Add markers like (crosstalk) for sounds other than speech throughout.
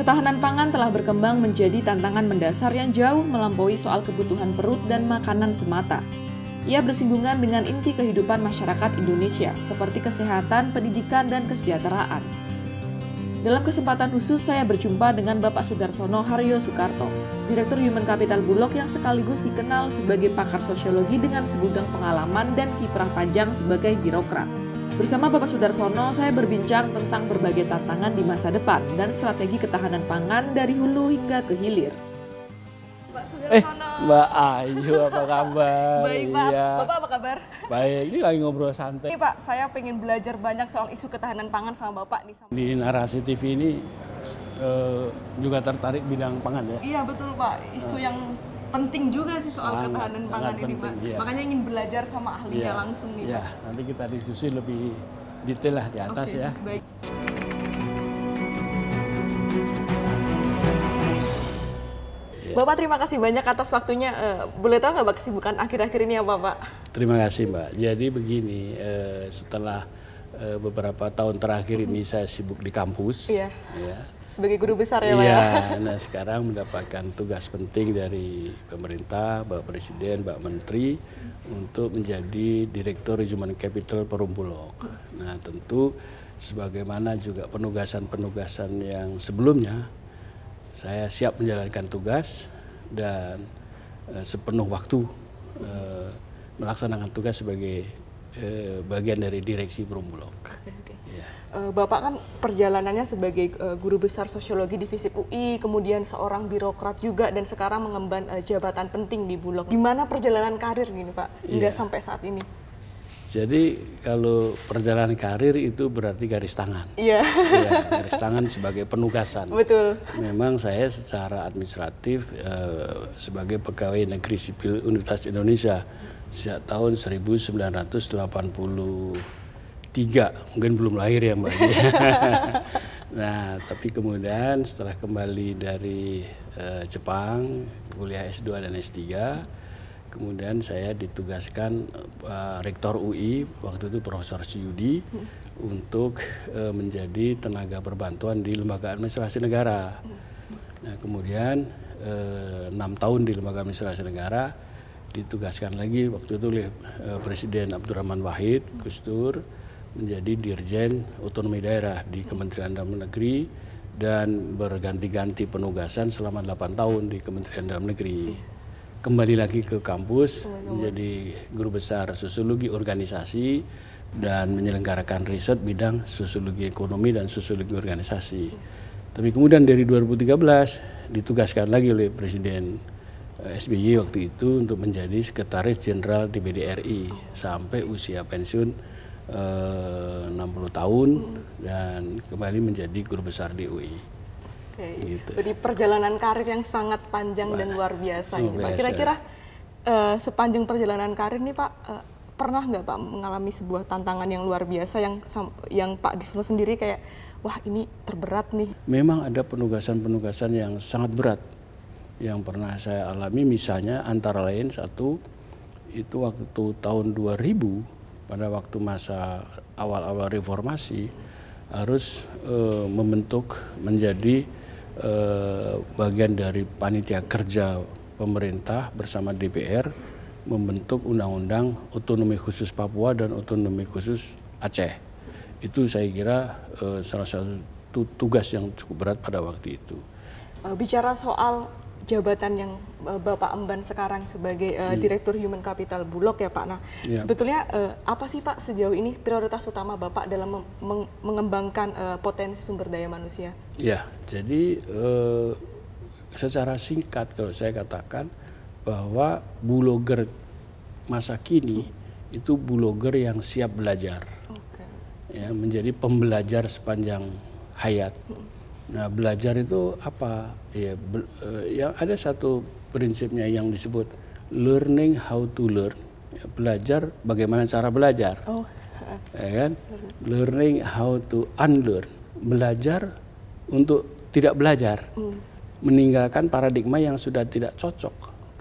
Ketahanan pangan telah berkembang menjadi tantangan mendasar yang jauh melampaui soal kebutuhan perut dan makanan semata. Ia bersinggungan dengan inti kehidupan masyarakat Indonesia, seperti kesehatan, pendidikan, dan kesejahteraan. Dalam kesempatan khusus, saya berjumpa dengan Bapak Sudarsono Haryo Soekarto, Direktur Human Capital Bulog yang sekaligus dikenal sebagai pakar sosiologi dengan segudang pengalaman dan kiprah panjang sebagai birokrat. Bersama Bapak Sudarsono, saya berbincang tentang berbagai tantangan di masa depan dan strategi ketahanan pangan dari hulu hingga ke hilir. Eh, Mbak Ayu, apa kabar? Baik, Pak. Iya. Bapak apa kabar? Baik, ini lagi ngobrol santai. Ini Pak, saya pengen belajar banyak soal isu ketahanan pangan sama Bapak. Nih, sama... Di Narasi TV ini uh, juga tertarik bidang pangan ya? Iya, betul Pak. Isu uh. yang penting juga sih soal sangat, ketahanan pangan ini penting, Pak. Iya. Makanya ingin belajar sama ahlinya iya, langsung nih iya. Pak. Nanti kita diskusi lebih detail lah di atas okay, ya. Baik. Iya. Bapak terima kasih banyak atas waktunya. Eh, boleh tahu nggak Pak kesibukan akhir-akhir ini apa Pak? Terima kasih Mbak. Jadi begini, eh, setelah eh, beberapa tahun terakhir ini saya sibuk di kampus, yeah. ya, sebagai guru besar ya Pak iya, ya. Nah sekarang mendapatkan tugas penting dari pemerintah, Bapak Presiden, Bapak Menteri hmm. untuk menjadi Direktur Human Capital Perumbulok. Nah tentu sebagaimana juga penugasan-penugasan yang sebelumnya saya siap menjalankan tugas dan eh, sepenuh waktu eh, melaksanakan tugas sebagai eh, bagian dari direksi Perumbulok. Okay, okay. Iya. Eh, Bapak kan perjalanannya sebagai eh, guru besar sosiologi di FISIP UI, kemudian seorang birokrat juga dan sekarang mengemban eh, jabatan penting di Bulog. Gimana perjalanan karir gini, Pak? Hingga yeah. sampai saat ini? Jadi kalau perjalanan karir itu berarti garis tangan. Iya. Yeah. ya, (laughs) garis tangan sebagai penugasan. Betul. Memang saya secara administratif sebagai pegawai negeri sipil Universitas Indonesia sejak tahun 1980 tiga mungkin belum lahir ya mbak (laughs) nah tapi kemudian setelah kembali dari uh, Jepang kuliah S2 dan S3 kemudian saya ditugaskan uh, rektor UI waktu itu Profesor Syudi hmm. untuk uh, menjadi tenaga perbantuan di lembaga administrasi negara. Nah, kemudian enam tahun di lembaga administrasi negara ditugaskan lagi waktu itu oleh uh, Presiden Abdurrahman Wahid Gustur hmm menjadi Dirjen Otonomi Daerah di Kementerian Dalam Negeri dan berganti-ganti penugasan selama 8 tahun di Kementerian Dalam Negeri. Kembali lagi ke kampus menjadi guru besar sosiologi organisasi dan menyelenggarakan riset bidang sosiologi ekonomi dan sosiologi organisasi. Tapi kemudian dari 2013 ditugaskan lagi oleh Presiden eh, SBY waktu itu untuk menjadi Sekretaris Jenderal DPD RI sampai usia pensiun Eh, enam 60 tahun hmm. dan kembali menjadi guru besar di UI. Okay. Gitu. Jadi perjalanan karir yang sangat panjang Wah, dan luar biasa. Luar gitu, biasa. Kira-kira uh, sepanjang perjalanan karir ini Pak uh, pernah nggak Pak mengalami sebuah tantangan yang luar biasa yang yang Pak Dislo sendiri kayak wah ini terberat nih. Memang ada penugasan-penugasan yang sangat berat yang pernah saya alami misalnya antara lain satu itu waktu tahun 2000 pada waktu masa awal-awal reformasi harus e, membentuk menjadi e, bagian dari panitia kerja pemerintah bersama DPR membentuk undang-undang otonomi khusus Papua dan otonomi khusus Aceh. Itu saya kira e, salah satu tugas yang cukup berat pada waktu itu. Bicara soal jabatan yang eh, Bapak Emban sekarang sebagai uh, Direktur Human Capital Bulog ya Pak. Nah, ya. sebetulnya uh, apa sih Pak sejauh ini prioritas utama Bapak dalam meng mengembangkan uh, potensi sumber daya manusia? Ya, jadi uh, secara singkat kalau saya katakan bahwa buloger masa kini itu buloger yang siap belajar, okay. ya menjadi pembelajar sepanjang hayat. Hmm Nah, belajar itu apa? Ya, be, uh, yang ada satu prinsipnya yang disebut learning how to learn. Ya, belajar bagaimana cara belajar. Oh. Ya kan? Learning how to unlearn. Belajar untuk tidak belajar. Hmm. Meninggalkan paradigma yang sudah tidak cocok.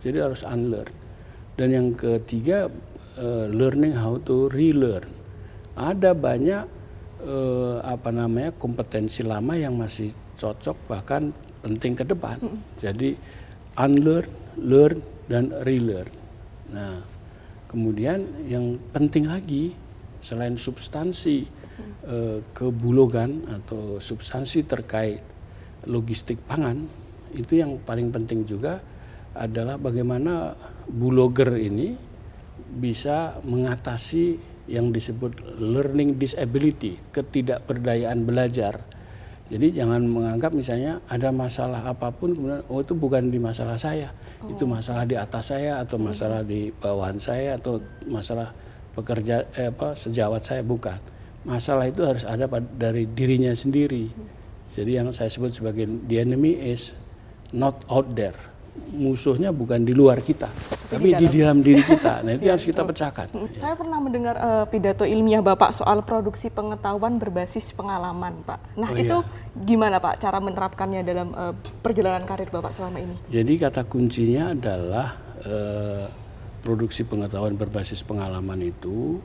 Jadi harus unlearn. Dan yang ketiga uh, learning how to relearn. Ada banyak eh, apa namanya kompetensi lama yang masih cocok bahkan penting ke depan. Mm. Jadi unlearn, learn dan relearn. Nah, kemudian yang penting lagi selain substansi eh, kebulogan atau substansi terkait logistik pangan itu yang paling penting juga adalah bagaimana buloger ini bisa mengatasi yang disebut learning disability, ketidakberdayaan belajar. Jadi jangan menganggap misalnya ada masalah apapun kemudian oh itu bukan di masalah saya, oh. itu masalah di atas saya atau hmm. masalah di bawahan saya atau masalah pekerja eh, apa sejawat saya bukan. Masalah itu harus ada pada, dari dirinya sendiri. Hmm. Jadi yang saya sebut sebagai the enemy is not out there. Musuhnya bukan di luar kita, tapi di, dalam diri kita. Nah, (laughs) itu iya, harus kita pecahkan. Hmm, iya. Saya pernah mendengar uh, pidato ilmiah Bapak soal produksi pengetahuan berbasis pengalaman, Pak. Nah, oh, itu iya. gimana, Pak, cara menerapkannya dalam uh, perjalanan karir Bapak selama ini? Jadi kata kuncinya adalah uh, produksi pengetahuan berbasis pengalaman itu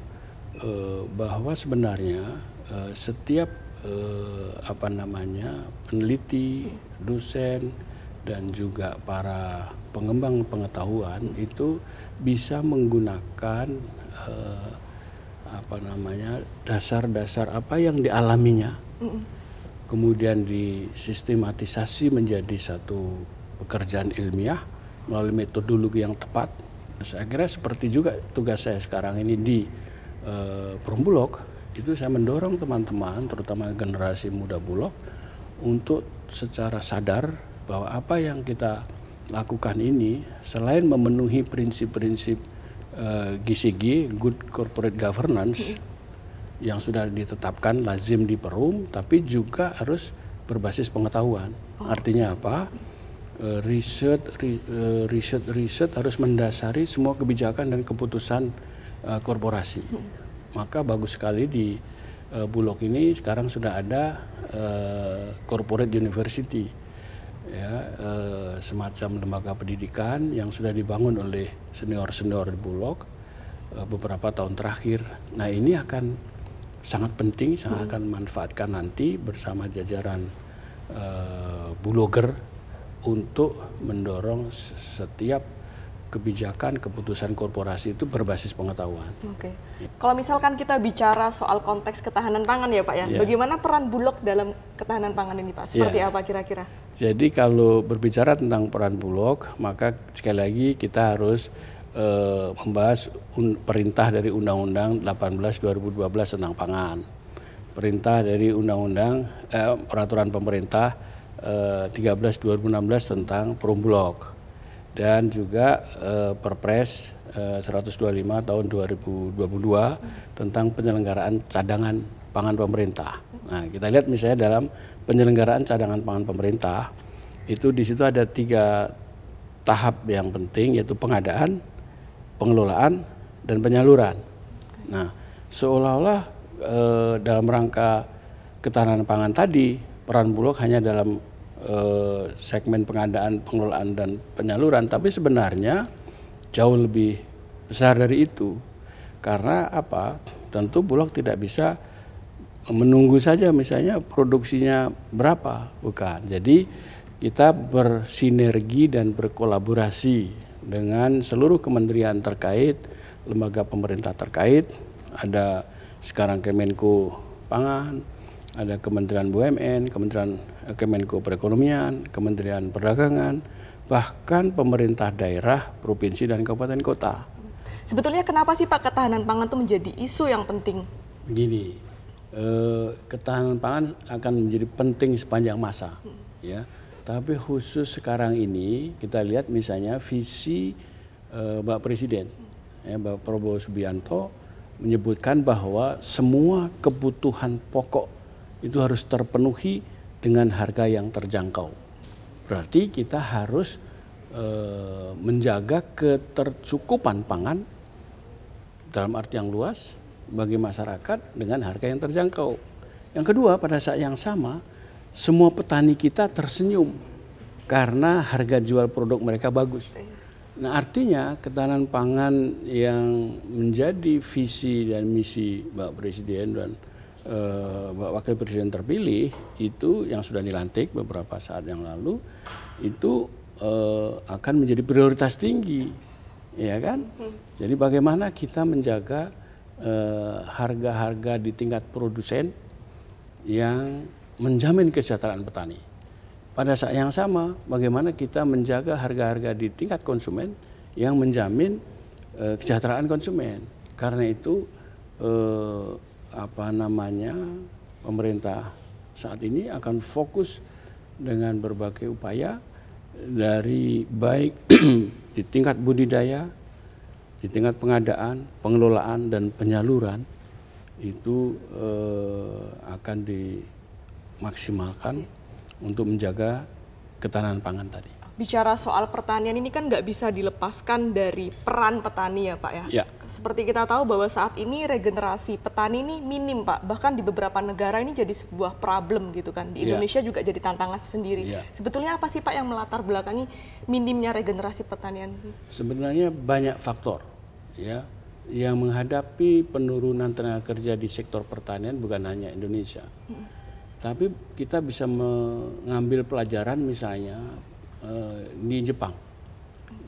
uh, bahwa sebenarnya uh, setiap uh, apa namanya peneliti, dosen dan juga para pengembang pengetahuan itu bisa menggunakan eh, apa namanya dasar-dasar apa yang dialaminya mm. kemudian disistematisasi menjadi satu pekerjaan ilmiah melalui metodologi yang tepat saya kira seperti juga tugas saya sekarang ini di eh, Perumbulok itu saya mendorong teman-teman terutama generasi muda Bulog untuk secara sadar bahwa apa yang kita lakukan ini selain memenuhi prinsip-prinsip uh, eh, GCG Good Corporate Governance yang sudah ditetapkan lazim di Perum tapi juga harus berbasis pengetahuan. Oh. Artinya apa? Uh, riset ri, uh, riset harus mendasari semua kebijakan dan keputusan uh, korporasi. Hmm. Maka bagus sekali di uh, Bulog ini sekarang sudah ada uh, corporate university ya, e, semacam lembaga pendidikan yang sudah dibangun oleh senior-senior di Bulog e, beberapa tahun terakhir. Nah ini akan sangat penting, sangat hmm. akan manfaatkan nanti bersama jajaran e, Buloger untuk mendorong setiap kebijakan, keputusan korporasi itu berbasis pengetahuan. Oke. Okay. Kalau misalkan kita bicara soal konteks ketahanan pangan ya Pak ya, ya. bagaimana peran Bulog dalam ketahanan pangan ini Pak? Seperti ya. apa kira-kira? Jadi kalau berbicara tentang peran Bulog, maka sekali lagi kita harus uh, membahas perintah dari Undang-Undang 18 2012 tentang pangan. Perintah dari Undang-Undang eh, peraturan pemerintah eh, 13 2016 tentang perum Bulog dan juga eh, Perpres 125 eh, tahun 2022 tentang penyelenggaraan cadangan pangan pemerintah. Nah, kita lihat misalnya dalam penyelenggaraan cadangan pangan pemerintah itu di situ ada tiga tahap yang penting yaitu pengadaan, pengelolaan, dan penyaluran. Nah, seolah-olah e, dalam rangka ketahanan pangan tadi peran Bulog hanya dalam Eh, segmen pengadaan, pengelolaan dan penyaluran, tapi sebenarnya jauh lebih besar dari itu. Karena apa? Tentu Bulog tidak bisa menunggu saja misalnya produksinya berapa, bukan. Jadi kita bersinergi dan berkolaborasi dengan seluruh kementerian terkait, lembaga pemerintah terkait, ada sekarang Kemenko Pangan, ada Kementerian BUMN, Kementerian eh, Kemenko Perekonomian, Kementerian Perdagangan, bahkan pemerintah daerah, provinsi dan kabupaten kota. Sebetulnya kenapa sih Pak ketahanan pangan itu menjadi isu yang penting? Begini, eh, ketahanan pangan akan menjadi penting sepanjang masa, hmm. ya. Tapi khusus sekarang ini kita lihat misalnya visi eh, Bapak Presiden, hmm. ya, Bapak Prabowo Subianto menyebutkan bahwa semua kebutuhan pokok itu harus terpenuhi dengan harga yang terjangkau. Berarti kita harus e, menjaga ketercukupan pangan dalam arti yang luas bagi masyarakat dengan harga yang terjangkau. Yang kedua, pada saat yang sama, semua petani kita tersenyum karena harga jual produk mereka bagus. Nah, artinya ketahanan pangan yang menjadi visi dan misi Mbak Presiden dan uh, Wakil Presiden terpilih itu yang sudah dilantik beberapa saat yang lalu itu uh, akan menjadi prioritas tinggi, ya kan? Hmm. Jadi bagaimana kita menjaga eh, harga-harga uh, di tingkat produsen yang menjamin kesejahteraan petani. Pada saat yang sama, bagaimana kita menjaga harga-harga di tingkat konsumen yang menjamin uh, kesejahteraan konsumen. Karena itu uh, apa namanya pemerintah saat ini akan fokus dengan berbagai upaya dari baik (clears throat) di tingkat budidaya, di tingkat pengadaan, pengelolaan dan penyaluran itu eh, akan dimaksimalkan untuk menjaga ketahanan pangan tadi bicara soal pertanian ini kan nggak bisa dilepaskan dari peran petani ya Pak ya. ya. Seperti kita tahu bahwa saat ini regenerasi petani ini minim Pak. Bahkan di beberapa negara ini jadi sebuah problem gitu kan. Di ya. Indonesia ya. juga jadi tantangan sendiri. Ya. Sebetulnya apa sih Pak yang melatar belakangi minimnya regenerasi pertanian? Sebenarnya banyak faktor ya yang menghadapi penurunan tenaga kerja di sektor pertanian bukan hanya Indonesia. Hmm. Tapi kita bisa mengambil pelajaran misalnya di eh, Jepang.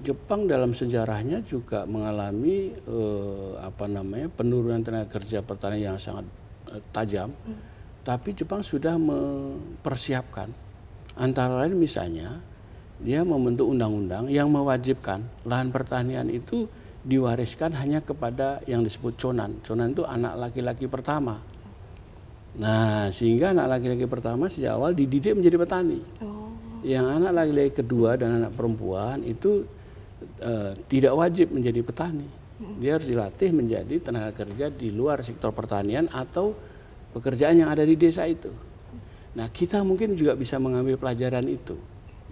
Jepang dalam sejarahnya juga mengalami uh, apa namanya penurunan tenaga kerja pertanian yang sangat uh, tajam. Hmm. Tapi Jepang sudah mempersiapkan antara lain misalnya dia membentuk undang-undang yang mewajibkan lahan pertanian itu diwariskan hanya kepada yang disebut conan. Conan itu anak laki-laki pertama. Oh. Nah, sehingga anak laki-laki pertama sejak awal dididik menjadi petani. Oh yang anak laki-laki kedua dan anak perempuan itu e, tidak wajib menjadi petani. Dia harus dilatih menjadi tenaga kerja di luar sektor pertanian atau pekerjaan yang ada di desa itu. Nah, kita mungkin juga bisa mengambil pelajaran itu.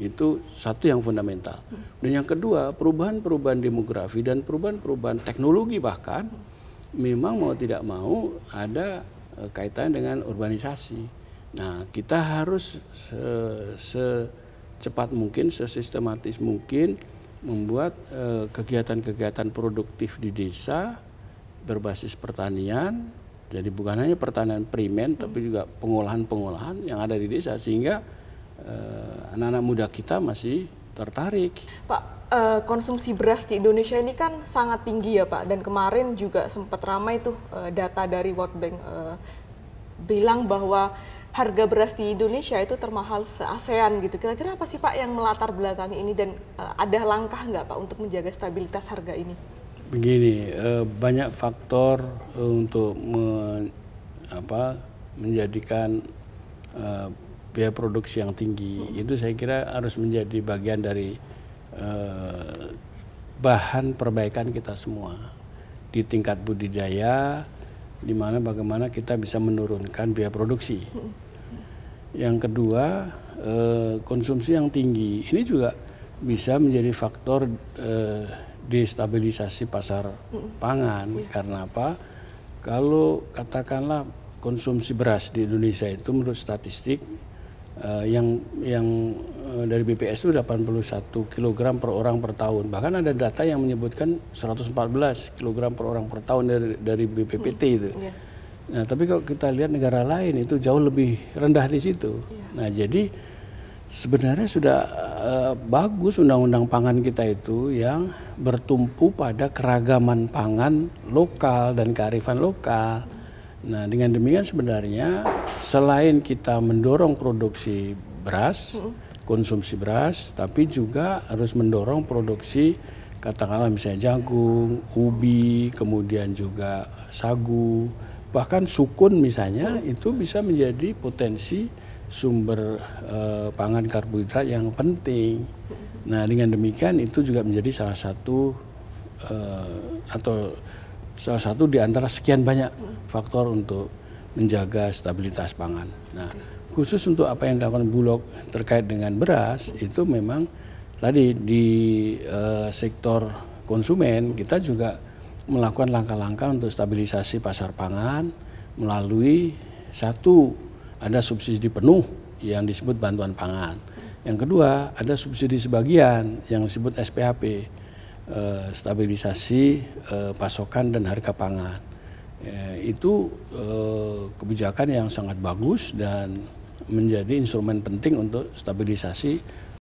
Itu satu yang fundamental. Mm. Dan yang kedua, perubahan-perubahan demografi dan perubahan-perubahan teknologi bahkan memang mau tidak mau ada eh, kaitan dengan urbanisasi Nah, kita harus secepat mungkin, sesistematis mungkin membuat eh, kegiatan-kegiatan produktif di desa berbasis pertanian. Jadi bukan hanya pertanian primen, hmm. tapi juga pengolahan-pengolahan yang ada di desa sehingga eh, anak-anak eh, muda kita masih tertarik. Pak, eh, konsumsi beras di Indonesia ini kan sangat tinggi ya Pak, dan kemarin juga sempat ramai tuh data dari World Bank eh, bilang bahwa harga beras di Indonesia itu termahal se-ASEAN gitu. Kira-kira apa sih Pak yang melatar belakangi ini dan uh, ada langkah nggak Pak untuk menjaga stabilitas harga ini? Begini, uh, banyak faktor eh, untuk men, apa, menjadikan uh, biaya produksi yang tinggi. Hmm. Itu saya kira harus menjadi bagian dari uh, bahan perbaikan kita semua di tingkat budidaya, di mana bagaimana kita bisa menurunkan biaya produksi. Hmm yang kedua eh, konsumsi yang tinggi ini juga bisa menjadi faktor eh, destabilisasi pasar pangan karena apa kalau katakanlah konsumsi beras di Indonesia itu menurut statistik eh, yang yang dari BPS itu 81 kg per orang per tahun. Bahkan ada data yang menyebutkan 114 kg per orang per tahun dari dari BPPT itu. Yeah. Nah, tapi kalau kita lihat negara lain itu jauh lebih rendah di situ. Iya. Nah, jadi sebenarnya sudah uh, bagus undang-undang pangan kita itu yang bertumpu pada keragaman pangan lokal dan kearifan lokal. Nah, dengan demikian sebenarnya selain kita mendorong produksi beras, konsumsi beras, tapi juga harus mendorong produksi katakanlah misalnya jagung, ubi, kemudian juga sagu bahkan sukun misalnya itu bisa menjadi potensi sumber eh, pangan karbohidrat yang penting. Nah dengan demikian itu juga menjadi salah satu eh, atau salah satu di antara sekian banyak faktor untuk menjaga stabilitas pangan. Nah khusus untuk apa yang dilakukan Bulog terkait dengan beras itu memang tadi di eh, sektor konsumen kita juga melakukan langkah-langkah untuk stabilisasi pasar pangan melalui satu ada subsidi penuh yang disebut bantuan pangan. Yang kedua ada subsidi sebagian yang disebut SPHP eh, stabilisasi eh, pasokan dan harga pangan. Eh, itu kebijakan yang sangat bagus dan menjadi instrumen penting untuk stabilisasi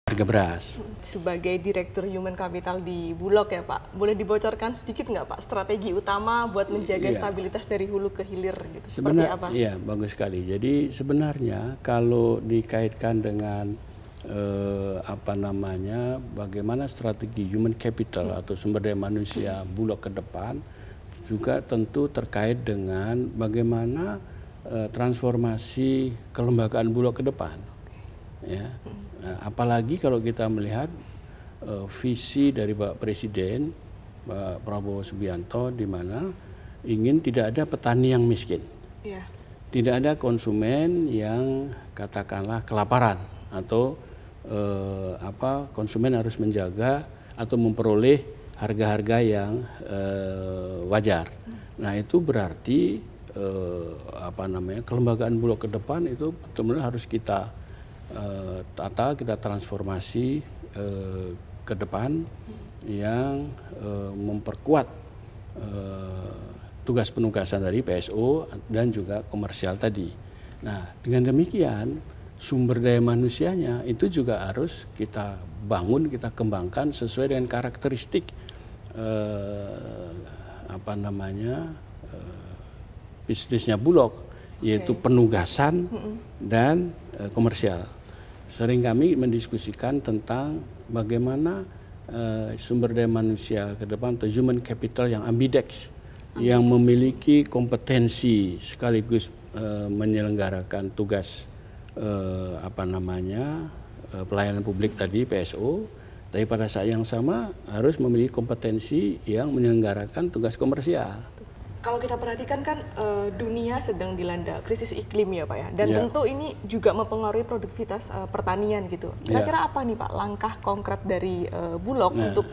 harga beras. Sebagai Direktur Human Capital di Bulog ya Pak, boleh dibocorkan sedikit nggak Pak strategi utama buat menjaga iya. stabilitas dari hulu ke hilir gitu, Sebenar, seperti apa? Iya, bagus sekali. Jadi sebenarnya kalau dikaitkan dengan eh, apa namanya, bagaimana strategi human capital hmm. atau sumber daya manusia hmm. Bulog ke depan, juga tentu terkait dengan bagaimana eh, transformasi kelembagaan Bulog ke depan. Okay. Ya. Hmm. Nah, apalagi kalau kita melihat uh, visi dari Pak Presiden Pak Prabowo Subianto di mana ingin tidak ada petani yang miskin. Yeah. Tidak ada konsumen yang katakanlah kelaparan atau eh, apa konsumen harus menjaga atau memperoleh harga-harga yang eh, wajar. Nah, itu berarti eh, apa namanya kelembagaan bulog ke depan itu betul-betul harus kita Eh, tata kita transformasi eh, ke depan yang eh, memperkuat tugas penugasan dari PSO dan juga komersial tadi. Nah, dengan demikian sumber daya manusianya itu juga harus kita bangun, kita kembangkan sesuai dengan karakteristik eh, apa namanya eh, bisnisnya Bulog, yaitu okay. penugasan dan eh, komersial sering kami mendiskusikan tentang bagaimana uh, sumber daya manusia ke depan atau human capital yang ambidex okay. yang memiliki kompetensi sekaligus uh, menyelenggarakan tugas uh, apa namanya uh, pelayanan publik tadi PSO tapi pada saat yang sama harus memiliki kompetensi yang menyelenggarakan tugas komersial kalau kita perhatikan kan uh, dunia sedang dilanda krisis iklim ya Pak ya. Dan yeah. tentu ini juga mempengaruhi produktivitas uh, pertanian gitu. Iya. Kira-kira yeah. apa nih Pak langkah konkret dari uh, Bulog nah, untuk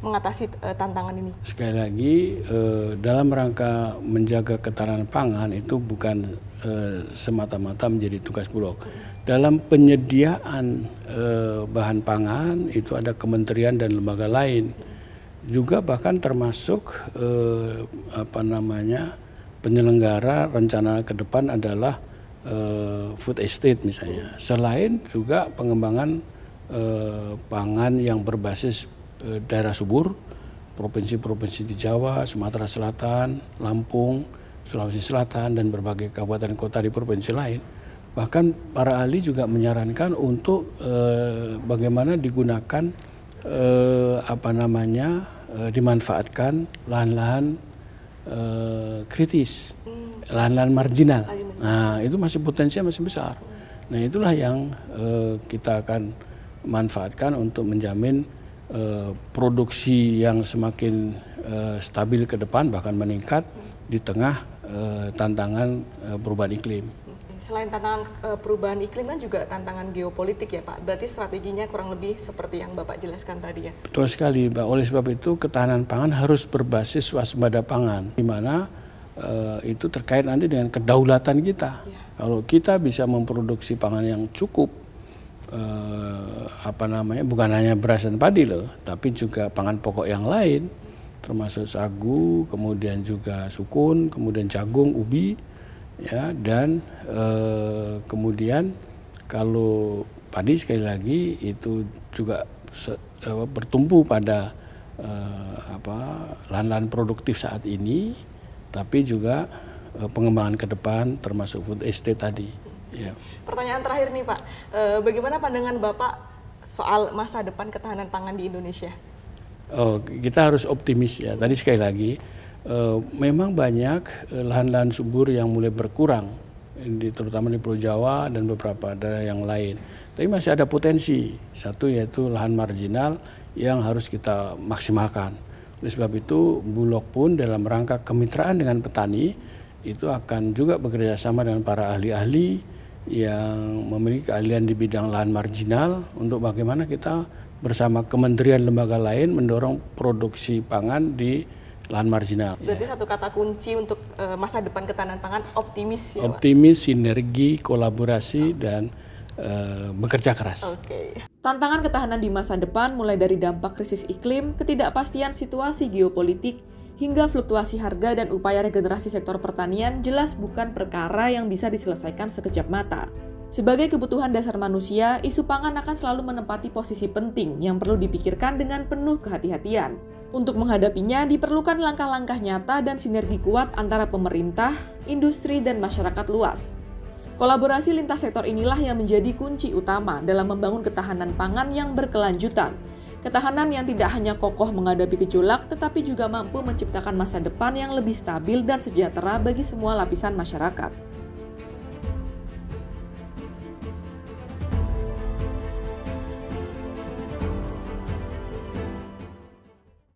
mengatasi uh, tantangan ini? Sekali lagi uh, dalam rangka menjaga ketahanan pangan itu bukan uh, semata-mata menjadi tugas Bulog. Hmm. Dalam penyediaan uh, bahan pangan itu ada kementerian dan lembaga lain. Mm juga bahkan termasuk eh, apa namanya penyelenggara rencana ke depan adalah eh, food estate misalnya. Selain juga pengembangan eh, pangan yang berbasis eh, daerah subur, provinsi-provinsi di Jawa, Sumatera Selatan, Lampung, Sulawesi Selatan dan berbagai kabupaten kota di provinsi lain. Bahkan para ahli juga menyarankan untuk eh, bagaimana digunakan eh, apa namanya eh, dimanfaatkan lahan-lahan eh, kritis, hmm. lahan-lahan marginal. Nah itu masih potensinya masih besar. Hmm. Nah itulah yang eh, kita akan manfaatkan untuk menjamin eh, produksi yang semakin eh, stabil ke depan bahkan meningkat di tengah eh, tantangan eh, perubahan iklim selain tantangan uh, perubahan iklim kan juga tantangan geopolitik ya Pak. Berarti strateginya kurang lebih seperti yang Bapak jelaskan tadi ya. Betul sekali Pak. Oleh sebab itu ketahanan pangan harus berbasis waspada pangan di mana uh, itu terkait nanti dengan kedaulatan kita. Ya. Kalau kita bisa memproduksi pangan yang cukup uh, apa namanya bukan hanya beras dan padi loh, tapi juga pangan pokok yang lain termasuk sagu, kemudian juga sukun, kemudian jagung, ubi ya dan e, kemudian kalau padi sekali lagi itu juga se, e, bertumpu pada e, apa lahan-lahan produktif saat ini tapi juga e, pengembangan ke depan termasuk food estate tadi ya. Pertanyaan terakhir nih Pak e, bagaimana pandangan Bapak soal masa depan ketahanan pangan di Indonesia? Oh, kita harus optimis ya. Tadi sekali lagi Eh, memang banyak eh, lahan-lahan subur yang mulai berkurang, terutama di Pulau Jawa dan beberapa daerah yang lain. Tapi masih ada potensi. Satu yaitu lahan marginal yang harus kita maksimalkan. Oleh sebab itu, Bulog pun dalam rangka kemitraan dengan petani itu akan juga bekerja sama dengan para ahli-ahli yang memiliki keahlian di bidang lahan marginal untuk bagaimana kita bersama kementerian lembaga lain mendorong produksi pangan di lahan marginal. Berarti ya. satu kata kunci untuk e, masa depan ketahanan pangan optimis ya. Optimis, Pak? sinergi, kolaborasi oh. dan e, bekerja keras. Okay. Tantangan ketahanan di masa depan mulai dari dampak krisis iklim, ketidakpastian situasi geopolitik, hingga fluktuasi harga dan upaya regenerasi sektor pertanian jelas bukan perkara yang bisa diselesaikan sekejap mata. Sebagai kebutuhan dasar manusia, isu pangan akan selalu menempati posisi penting yang perlu dipikirkan dengan penuh kehati-hatian. Untuk menghadapinya, diperlukan langkah-langkah nyata dan sinergi kuat antara pemerintah, industri, dan masyarakat luas. Kolaborasi lintas sektor inilah yang menjadi kunci utama dalam membangun ketahanan pangan yang berkelanjutan. Ketahanan yang tidak hanya kokoh menghadapi gejolak, tetapi juga mampu menciptakan masa depan yang lebih stabil dan sejahtera bagi semua lapisan masyarakat.